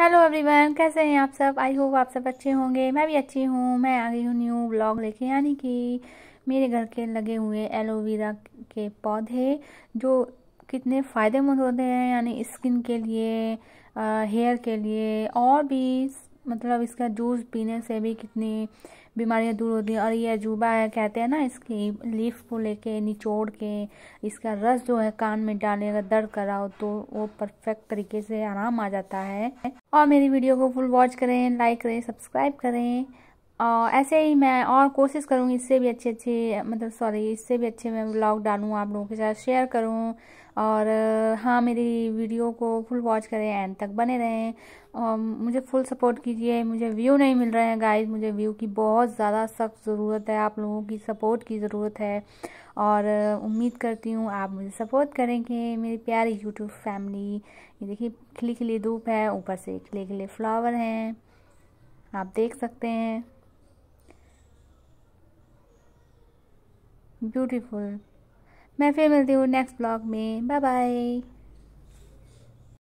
hello everyone कैसे हैं आप सब आई होप आप सब अच्छे होंगे मैं भी अच्छी हूँ मैं आ गई हूँ न्यू ब्लॉग लेके यानी कि मेरे घर के लगे हुए एलोवेरा के पौधे जो कितने फ़ायदेमंद होते हैं यानी स्किन के लिए हेयर के लिए और भी मतलब इसका जूस पीने से भी कितनी बीमारियां दूर होती हैं और ये अजूबा है कहते हैं ना इसकी लीफ को लेके निचोड़ के इसका रस जो है कान में डालने अगर दर्द कराओ हो तो वो परफेक्ट तरीके से आराम आ जाता है और मेरी वीडियो को फुल वॉच करें लाइक करें सब्सक्राइब करें और ऐसे ही मैं और कोशिश करूँगी इससे भी अच्छे अच्छे मतलब सॉरी इससे भी अच्छे मैं ब्लॉग डालूँ आप लोगों के साथ शेयर करूँ और हाँ मेरी वीडियो को फुल वॉच करें एंड तक बने रहें और मुझे फुल सपोर्ट कीजिए मुझे व्यू नहीं मिल रहे हैं गाइस मुझे व्यू की बहुत ज़्यादा सख्त ज़रूरत है आप लोगों की सपोर्ट की ज़रूरत है और उम्मीद करती हूँ आप मुझे सपोर्ट करेंगे मेरी प्यारी यूट्यूब फैमिली ये देखिए खिली खिली धूप है ऊपर से खिले खिले फ्लावर हैं आप देख सकते हैं ब्यूटीफुल मैं फिर मिलती हूँ नेक्स्ट ब्लॉग में बाय बाय